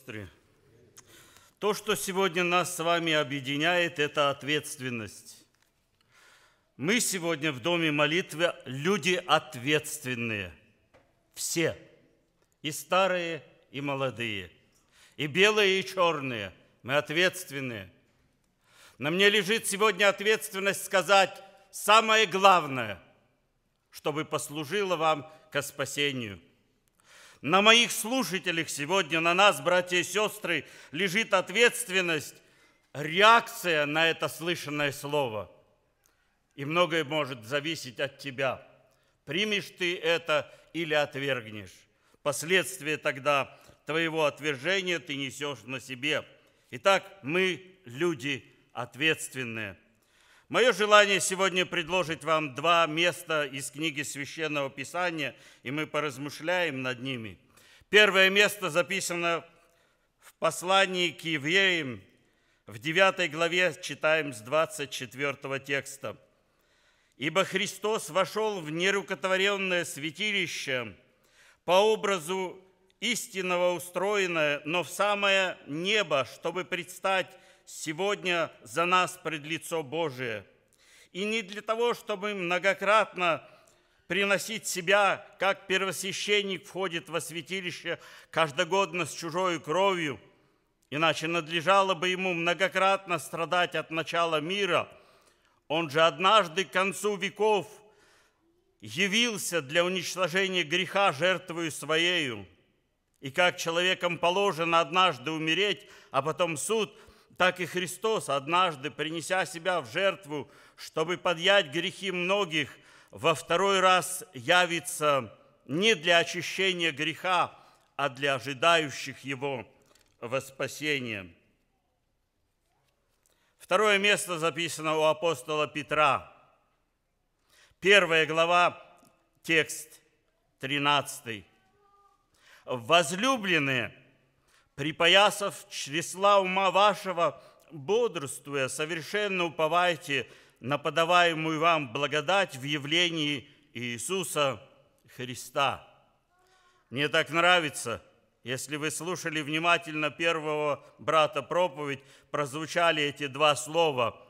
сестры, то, что сегодня нас с вами объединяет, это ответственность. Мы сегодня в Доме молитвы люди ответственные. Все. И старые, и молодые. И белые, и черные. Мы ответственные. На мне лежит сегодня ответственность сказать самое главное, чтобы послужило вам ко спасению – на моих слушателях сегодня, на нас, братья и сестры, лежит ответственность, реакция на это слышанное слово. И многое может зависеть от тебя. Примешь ты это или отвергнешь. Последствия тогда твоего отвержения ты несешь на себе. Итак, мы люди ответственные. Мое желание сегодня предложить вам два места из книги Священного Писания, и мы поразмышляем над ними. Первое место записано в послании к евреям, в 9 главе читаем с 24 текста. «Ибо Христос вошел в нерукотворенное святилище по образу истинного устроенное, но в самое небо, чтобы предстать сегодня за нас пред лицо Божие. И не для того, чтобы многократно приносить себя, как первосвященник входит во святилище каждогодно с чужой кровью, иначе надлежало бы ему многократно страдать от начала мира. Он же однажды к концу веков явился для уничтожения греха жертвою своею. И как человеком положено однажды умереть, а потом суд – так и Христос, однажды принеся себя в жертву, чтобы подъять грехи многих, во второй раз явится не для очищения греха, а для ожидающих его во спасение. Второе место записано у апостола Петра. Первая глава, текст 13. «Возлюбленные, припоясав чресла ума вашего, бодрствуя, совершенно уповайте на подаваемую вам благодать в явлении Иисуса Христа. Мне так нравится, если вы слушали внимательно первого брата проповедь, прозвучали эти два слова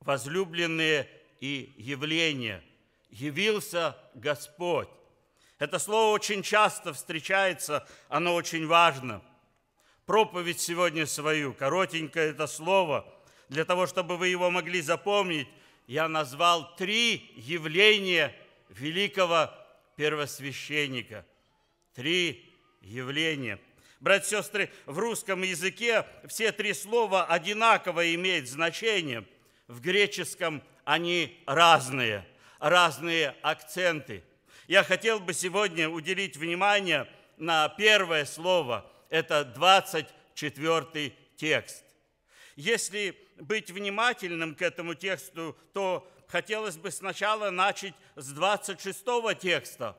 «возлюбленные» и «явление». «Явился Господь». Это слово очень часто встречается, оно очень важно – проповедь сегодня свою, коротенькое это слово, для того, чтобы вы его могли запомнить, я назвал три явления великого первосвященника. Три явления. Братья и сестры, в русском языке все три слова одинаково имеют значение. В греческом они разные, разные акценты. Я хотел бы сегодня уделить внимание на первое слово – это 24 текст. Если быть внимательным к этому тексту, то хотелось бы сначала начать с 26 текста,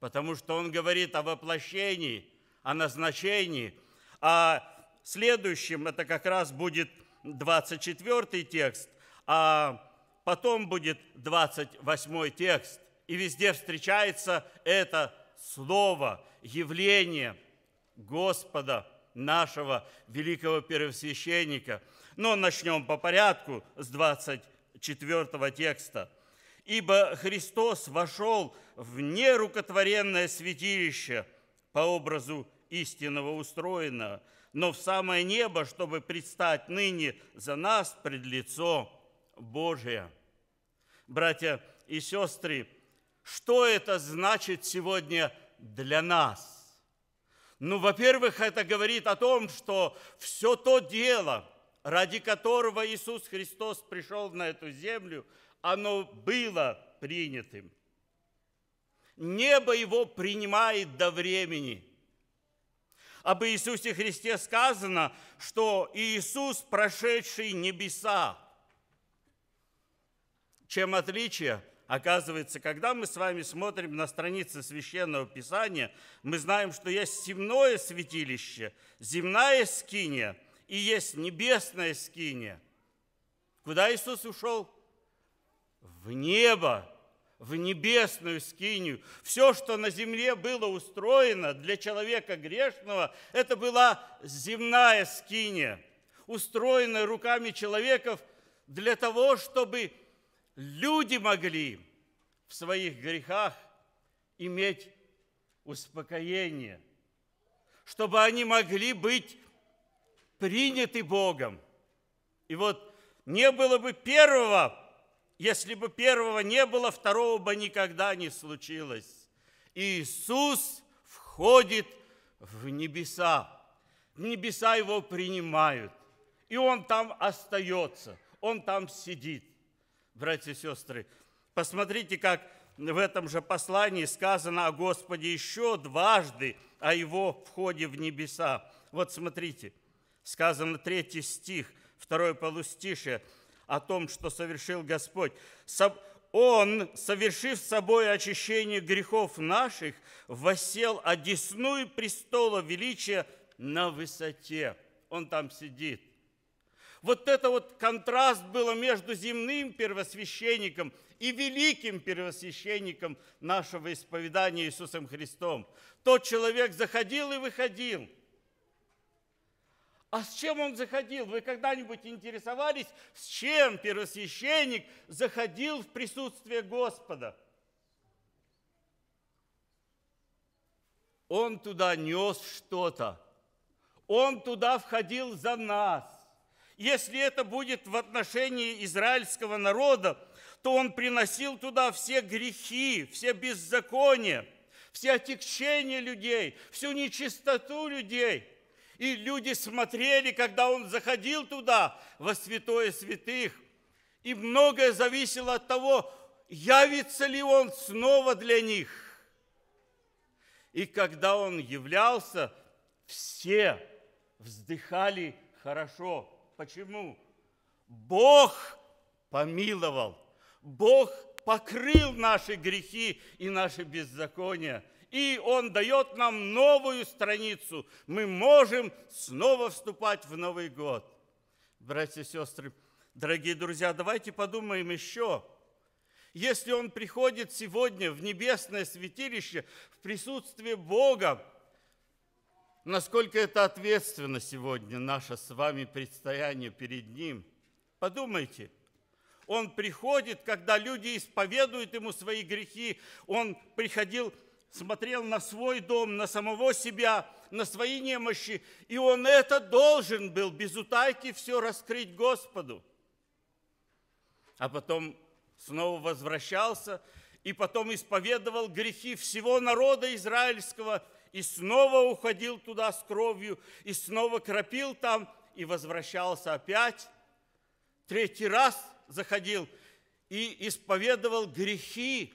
потому что он говорит о воплощении, о назначении. А следующим это как раз будет 24 текст, а потом будет 28 текст. И везде встречается это слово, явление – Господа нашего великого первосвященника. Но начнем по порядку с 24 текста. «Ибо Христос вошел в нерукотворенное святилище по образу истинного устроенного, но в самое небо, чтобы предстать ныне за нас пред лицо Божие». Братья и сестры, что это значит сегодня для нас – ну, во-первых, это говорит о том, что все то дело, ради которого Иисус Христос пришел на эту землю, оно было принятым. Небо его принимает до времени. Об Иисусе Христе сказано, что Иисус, прошедший небеса. Чем отличие? Оказывается, когда мы с вами смотрим на страницы Священного Писания, мы знаем, что есть земное святилище, земная скиния и есть небесная скиния. Куда Иисус ушел? В небо, в небесную скинию. Все, что на земле было устроено для человека грешного, это была земная скиния, устроенная руками человеков для того, чтобы люди могли в своих грехах иметь успокоение, чтобы они могли быть приняты Богом. И вот не было бы первого, если бы первого не было, второго бы никогда не случилось. Иисус входит в небеса. Небеса его принимают. И он там остается, он там сидит братья и сестры. Посмотрите, как в этом же послании сказано о Господе еще дважды, о Его входе в небеса. Вот смотрите, сказано третий стих, второе полустишее, о том, что совершил Господь. Он, совершив собой очищение грехов наших, восел одесную престола величия на высоте. Он там сидит. Вот это вот контраст было между земным первосвященником и великим первосвященником нашего исповедания Иисусом Христом. Тот человек заходил и выходил. А с чем он заходил? Вы когда-нибудь интересовались, с чем первосвященник заходил в присутствие Господа? Он туда нес что-то. Он туда входил за нас. Если это будет в отношении израильского народа, то он приносил туда все грехи, все беззакония, все отекчения людей, всю нечистоту людей. И люди смотрели, когда он заходил туда, во святое святых. И многое зависело от того, явится ли он снова для них. И когда он являлся, все вздыхали хорошо. Почему? Бог помиловал, Бог покрыл наши грехи и наши беззакония. И Он дает нам новую страницу. Мы можем снова вступать в Новый год. Братья и сестры, дорогие друзья, давайте подумаем еще. Если Он приходит сегодня в небесное святилище в присутствии Бога, насколько это ответственно сегодня наше с вами предстояние перед Ним. Подумайте, Он приходит, когда люди исповедуют Ему свои грехи. Он приходил, смотрел на свой дом, на самого себя, на свои немощи, и Он это должен был без утайки все раскрыть Господу. А потом снова возвращался и потом исповедовал грехи всего народа израильского – и снова уходил туда с кровью, и снова крапил там, и возвращался опять. Третий раз заходил и исповедовал грехи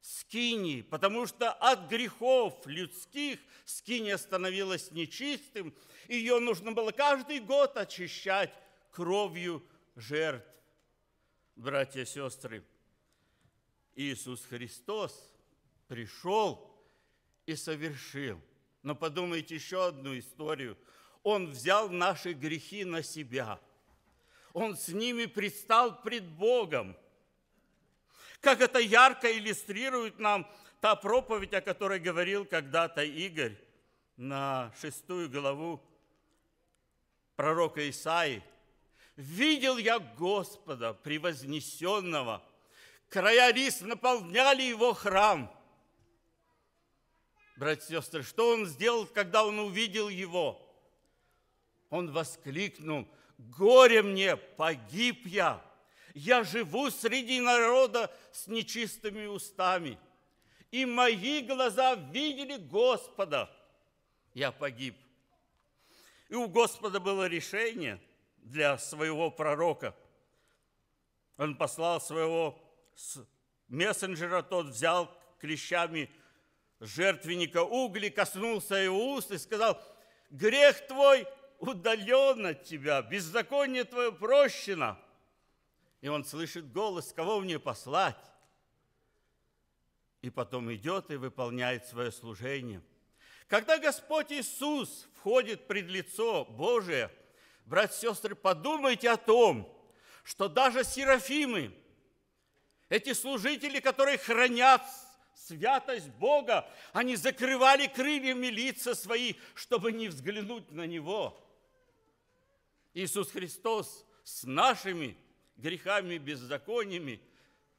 скинии, потому что от грехов людских скиния становилась нечистым, и ее нужно было каждый год очищать кровью жертв. Братья и сестры, Иисус Христос пришел – и совершил. Но подумайте еще одну историю. Он взял наши грехи на себя. Он с ними предстал пред Богом. Как это ярко иллюстрирует нам та проповедь, о которой говорил когда-то Игорь на шестую главу пророка Исаи. «Видел я Господа, превознесенного, края рис наполняли его храм» братья и сестры, что он сделал, когда он увидел его? Он воскликнул, «Горе мне, погиб я! Я живу среди народа с нечистыми устами, и мои глаза видели Господа! Я погиб!» И у Господа было решение для своего пророка. Он послал своего мессенджера, тот взял клещами – жертвенника угли, коснулся его уст и сказал, грех твой удален от тебя, беззаконие твое прощено. И он слышит голос, кого мне послать. И потом идет и выполняет свое служение. Когда Господь Иисус входит пред лицо Божие, братья и сестры, подумайте о том, что даже серафимы, эти служители, которые хранят святость Бога. Они закрывали крыльями лица свои, чтобы не взглянуть на Него. Иисус Христос с нашими грехами и беззакониями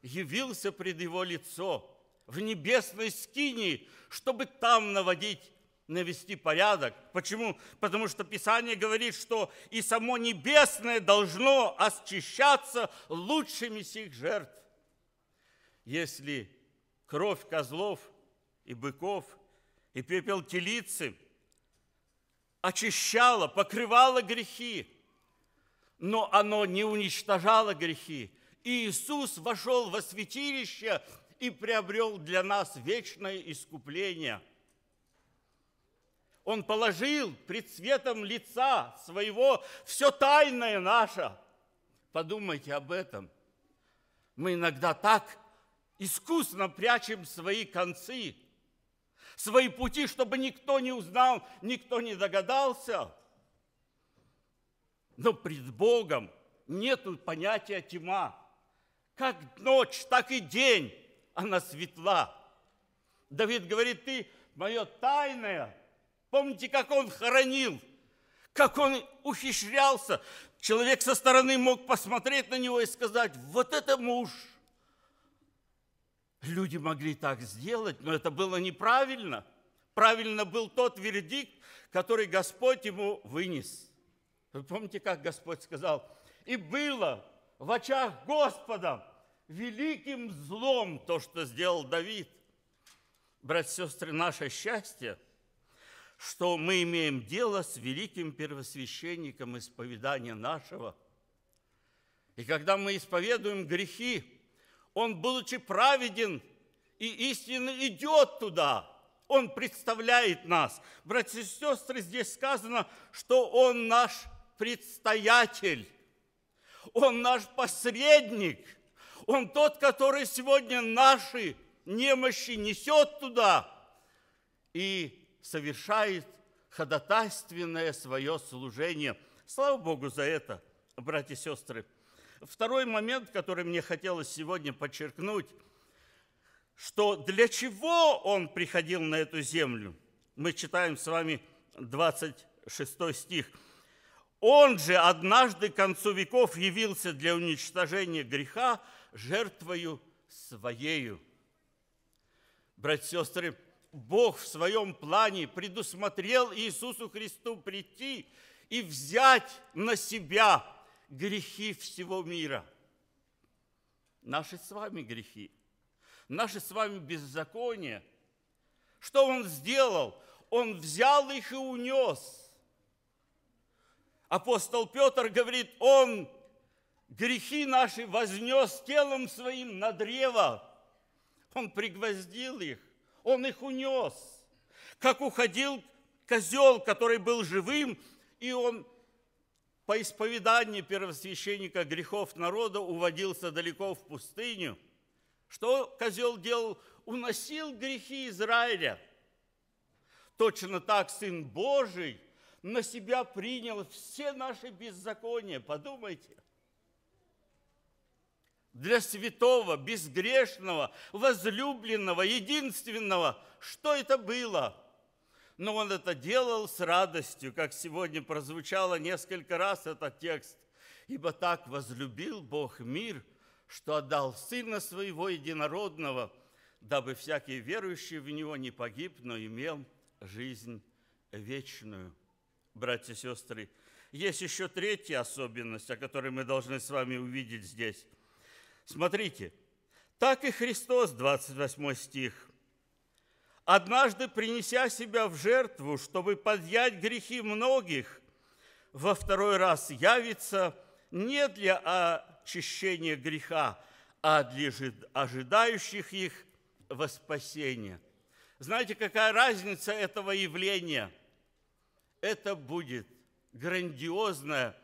явился пред Его лицо в небесной скинии, чтобы там наводить навести порядок. Почему? Потому что Писание говорит, что и само небесное должно очищаться лучшими сих жертв. Если кровь козлов и быков и пепел телицы очищало, покрывало грехи, но оно не уничтожало грехи. И Иисус вошел во святилище и приобрел для нас вечное искупление. Он положил пред светом лица своего все тайное наше. Подумайте об этом. Мы иногда так искусно прячем свои концы, свои пути, чтобы никто не узнал, никто не догадался. Но пред Богом нету понятия тьма. Как ночь, так и день она светла. Давид говорит, ты мое тайное. Помните, как он хоронил, как он ухищрялся. Человек со стороны мог посмотреть на него и сказать, вот это муж – Люди могли так сделать, но это было неправильно. Правильно был тот вердикт, который Господь ему вынес. Вы помните, как Господь сказал? «И было в очах Господа великим злом то, что сделал Давид». Братья и сестры, наше счастье, что мы имеем дело с великим первосвященником исповедания нашего. И когда мы исповедуем грехи, он, будучи праведен и истинно идет туда. Он представляет нас. Братья и сестры, здесь сказано, что Он наш предстоятель. Он наш посредник. Он тот, который сегодня наши немощи несет туда и совершает ходатайственное свое служение. Слава Богу за это, братья и сестры. Второй момент, который мне хотелось сегодня подчеркнуть, что для чего он приходил на эту землю? Мы читаем с вами 26 стих. Он же однажды к концу веков явился для уничтожения греха жертвою своею. Братья и сестры, Бог в своем плане предусмотрел Иисусу Христу прийти и взять на себя грехи всего мира. Наши с вами грехи, наши с вами беззакония. Что Он сделал? Он взял их и унес. Апостол Петр говорит, Он грехи наши вознес телом своим на древо. Он пригвоздил их, он их унес. Как уходил козел, который был живым, и он по исповеданию первосвященника грехов народа уводился далеко в пустыню. Что козел делал? Уносил грехи Израиля. Точно так Сын Божий на себя принял все наши беззакония. Подумайте. Для святого, безгрешного, возлюбленного, единственного, что это было – но он это делал с радостью, как сегодня прозвучало несколько раз этот текст. «Ибо так возлюбил Бог мир, что отдал Сына Своего Единородного, дабы всякий верующий в Него не погиб, но имел жизнь вечную». Братья и сестры, есть еще третья особенность, о которой мы должны с вами увидеть здесь. Смотрите, так и Христос, 28 стих – однажды принеся себя в жертву, чтобы подъять грехи многих, во второй раз явится не для очищения греха, а для ожидающих их во спасение. Знаете, какая разница этого явления? Это будет грандиозная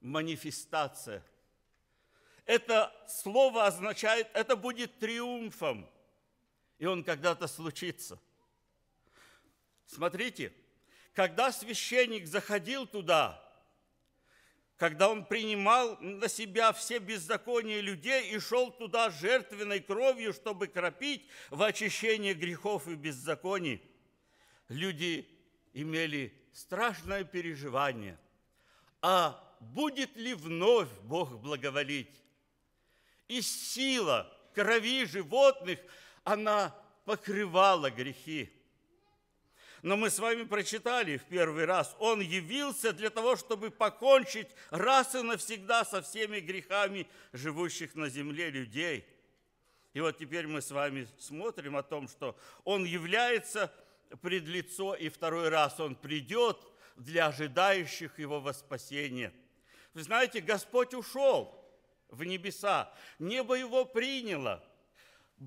манифестация. Это слово означает, это будет триумфом – и он когда-то случится. Смотрите, когда священник заходил туда, когда он принимал на себя все беззакония людей и шел туда жертвенной кровью, чтобы кропить в очищение грехов и беззаконий, люди имели страшное переживание. А будет ли вновь Бог благоволить? И сила крови животных – она покрывала грехи. Но мы с вами прочитали в первый раз, Он явился для того, чтобы покончить раз и навсегда со всеми грехами живущих на земле людей. И вот теперь мы с вами смотрим о том, что Он является пред лицо, и второй раз Он придет для ожидающих Его воспасения. Вы знаете, Господь ушел в небеса, небо Его приняло –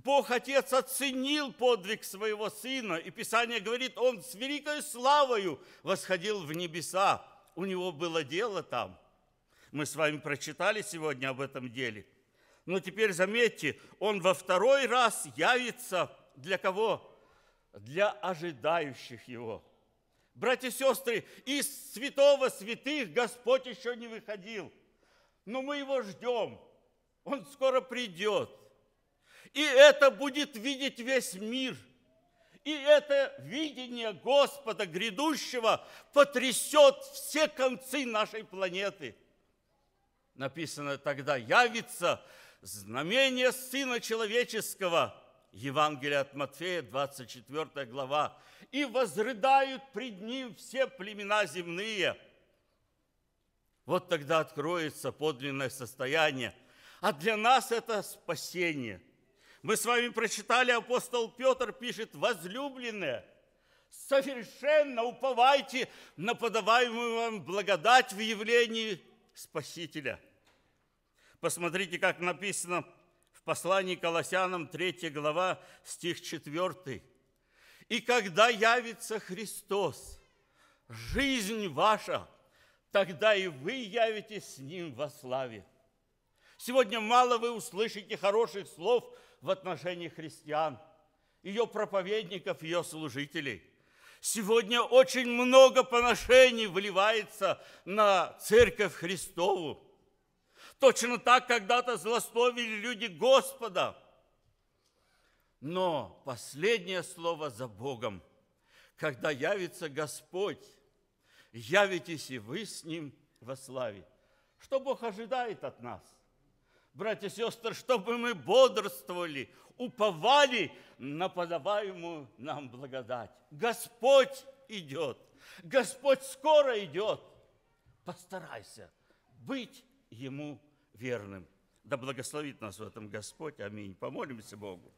Бог Отец оценил подвиг своего Сына, и Писание говорит, Он с великой славою восходил в небеса. У Него было дело там. Мы с вами прочитали сегодня об этом деле. Но теперь заметьте, Он во второй раз явится для кого? Для ожидающих Его. Братья и сестры, из святого святых Господь еще не выходил. Но мы Его ждем. Он скоро придет – и это будет видеть весь мир. И это видение Господа грядущего потрясет все концы нашей планеты. Написано тогда, явится знамение Сына Человеческого. Евангелие от Матфея, 24 глава. И возрыдают пред Ним все племена земные. Вот тогда откроется подлинное состояние. А для нас это спасение – мы с вами прочитали, апостол Петр пишет, возлюбленные, совершенно уповайте на подаваемую вам благодать в явлении Спасителя. Посмотрите, как написано в послании Колоссянам 3 глава, стих 4. «И когда явится Христос, жизнь ваша, тогда и вы явитесь с Ним во славе». Сегодня мало вы услышите хороших слов в отношении христиан, ее проповедников, ее служителей. Сегодня очень много поношений вливается на церковь Христову. Точно так когда-то злословили люди Господа. Но последнее слово за Богом. Когда явится Господь, явитесь и вы с Ним во славе. Что Бог ожидает от нас – братья и сестры, чтобы мы бодрствовали, уповали на подаваемую нам благодать. Господь идет, Господь скоро идет. Постарайся быть Ему верным. Да благословит нас в этом Господь. Аминь. Помолимся Богу.